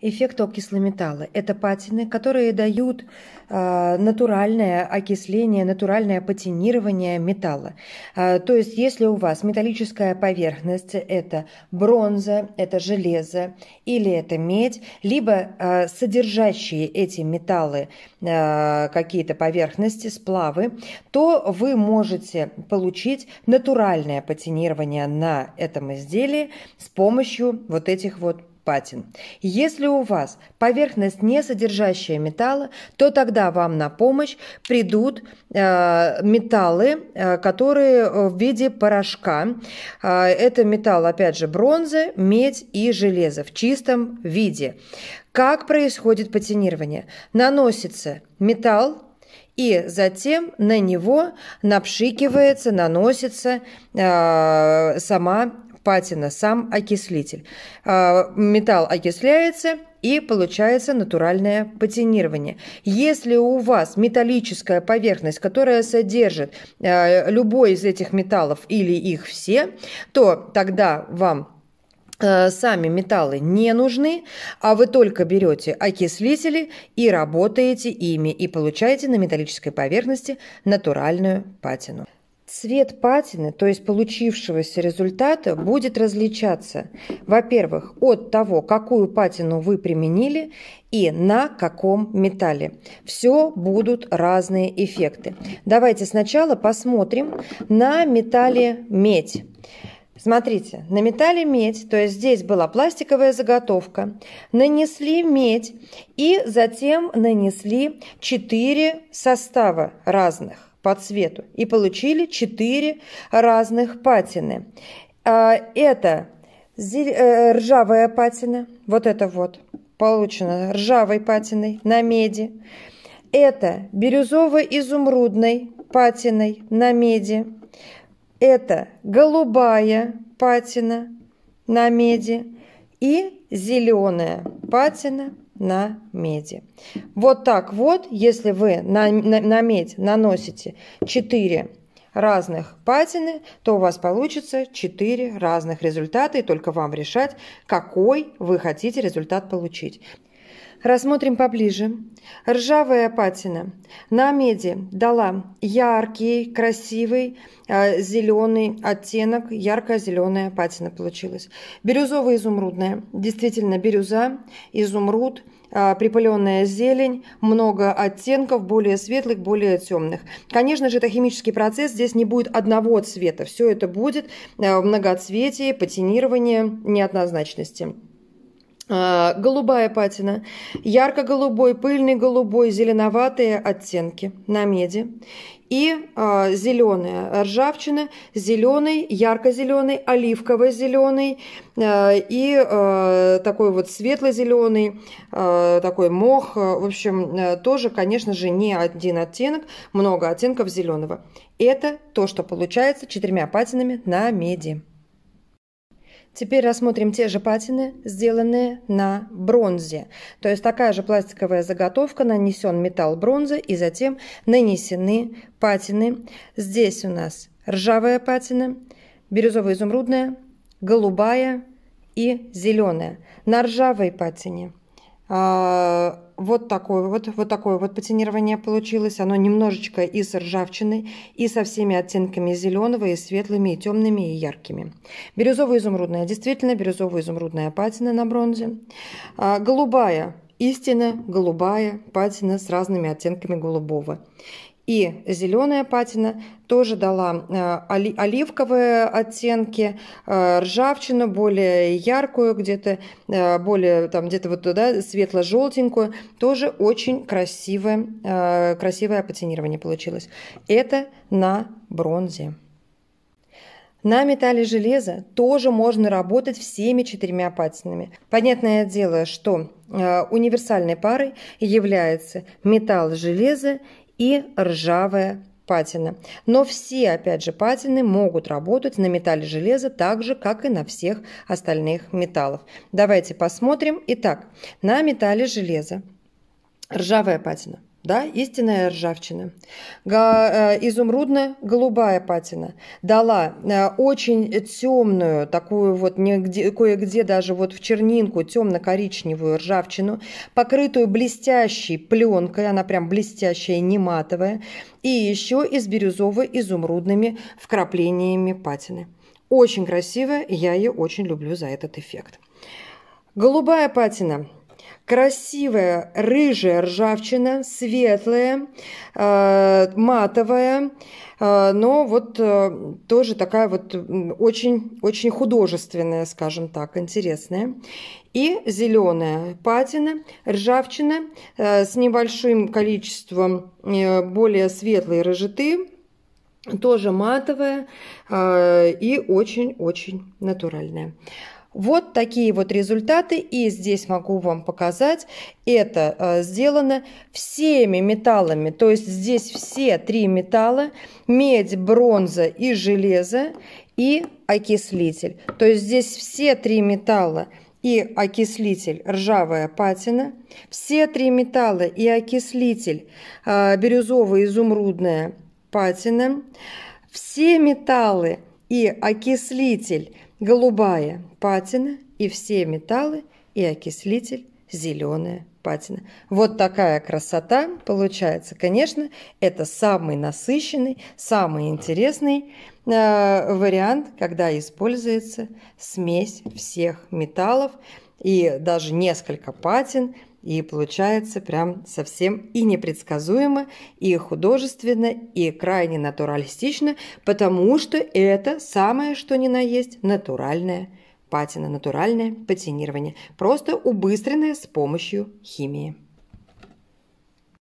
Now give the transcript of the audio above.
эффект окислы металла. Это патины, которые дают э, натуральное окисление, натуральное патинирование металла. Э, то есть, если у вас металлическая поверхность – это бронза, это железо или это медь, либо э, содержащие эти металлы э, какие-то поверхности, сплавы, то вы можете получить натуральное патинирование на этом изделии с помощью вот этих вот патин. Если у вас поверхность, не содержащая металла, то тогда вам на помощь придут э, металлы, э, которые э, в виде порошка. Э, это металл, опять же, бронза, медь и железо в чистом виде. Как происходит патинирование? Наносится металл, и затем на него напшикивается, наносится э, сама патина, сам окислитель. А, металл окисляется, и получается натуральное патинирование. Если у вас металлическая поверхность, которая содержит а, любой из этих металлов или их все, то тогда вам а, сами металлы не нужны, а вы только берете окислители и работаете ими, и получаете на металлической поверхности натуральную патину. Цвет патины, то есть получившегося результата, будет различаться, во-первых, от того, какую патину вы применили и на каком металле. Все будут разные эффекты. Давайте сначала посмотрим на металле медь. Смотрите, на металле медь, то есть здесь была пластиковая заготовка, нанесли медь и затем нанесли 4 состава разных по цвету и получили 4 разных патины. А, это э, ржавая патина, вот это вот, получено ржавой патиной на меди. Это бирюзово-изумрудной патиной на меди. Это голубая патина на меди и зеленая патина на меди. Вот так вот, если вы на, на, на медь наносите 4 разных патины, то у вас получится 4 разных результата, и только вам решать, какой вы хотите результат получить. Рассмотрим поближе. Ржавая патина. На меди дала яркий, красивый а, зеленый оттенок. Ярко-зеленая патина получилась. бирюзовая изумрудная Действительно, бирюза, изумруд, а, припыленная зелень, много оттенков, более светлых, более темных. Конечно же, это химический процесс, здесь не будет одного цвета. Все это будет а, в многоцветии, патинирование, неоднозначности. А, голубая патина, ярко-голубой, пыльный голубой, зеленоватые оттенки на меди и э, зеленая ржавчина, зеленый, ярко-зеленый, оливково-зеленый э, и э, такой вот светло-зеленый, э, такой мох. В общем, тоже, конечно же, не один оттенок, много оттенков зеленого. Это то, что получается четырьмя патинами на меди. Теперь рассмотрим те же патины, сделанные на бронзе. То есть такая же пластиковая заготовка, нанесен металл бронзы и затем нанесены патины. Здесь у нас ржавая патина, бирюзово-изумрудная, голубая и зеленая. На ржавой патине – а, вот такое вот, вот такое вот патинирование получилось. Оно немножечко и с ржавчиной, и со всеми оттенками зеленого, и светлыми, и темными, и яркими. Бирюзовая, изумрудная действительно, бирюзовая, изумрудная патина на бронзе. А, голубая, истинно голубая патина с разными оттенками голубого. И зеленая патина тоже дала э, оливковые оттенки, э, ржавчину более яркую, где-то э, более там где-то вот туда светло-желтенькую. Тоже очень красивое, красивое патинирование получилось. Это на бронзе. На металле железа тоже можно работать всеми четырьмя патинами. Понятное дело, что универсальной парой является металл железа и ржавая патина. Но все, опять же, патины могут работать на металле железа так же, как и на всех остальных металлов. Давайте посмотрим. Итак, на металле железа ржавая патина да, истинная ржавчина. Э, изумрудная голубая патина дала э, очень темную, такую вот нигде, кое-где даже вот в чернинку, темно-коричневую ржавчину, покрытую блестящей пленкой, она прям блестящая, не матовая, и еще из бирюзово-изумрудными вкраплениями патины. Очень красивая, я ее очень люблю за этот эффект. Голубая патина красивая рыжая ржавчина, светлая, э, матовая, э, но вот э, тоже такая вот очень-очень художественная, скажем так, интересная. И зеленая патина, ржавчина с небольшим количеством более светлой рыжиты, тоже матовая и очень-очень натуральная. Вот такие вот результаты. И здесь могу вам показать. Это э, сделано всеми металлами. То есть здесь все три металла. Медь, бронза и железо. И окислитель. То есть здесь все три металла и окислитель ржавая патина. Все три металла и окислитель э, бирюзовая изумрудная патина. Все металлы и окислитель голубая патина, и все металлы, и окислитель зеленая патина. Вот такая красота получается. Конечно, это самый насыщенный, самый интересный э, вариант, когда используется смесь всех металлов и даже несколько патин и получается прям совсем и непредсказуемо, и художественно, и крайне натуралистично, потому что это самое, что ни на есть, натуральное патина, натуральное патинирование, просто убыстренное с помощью химии.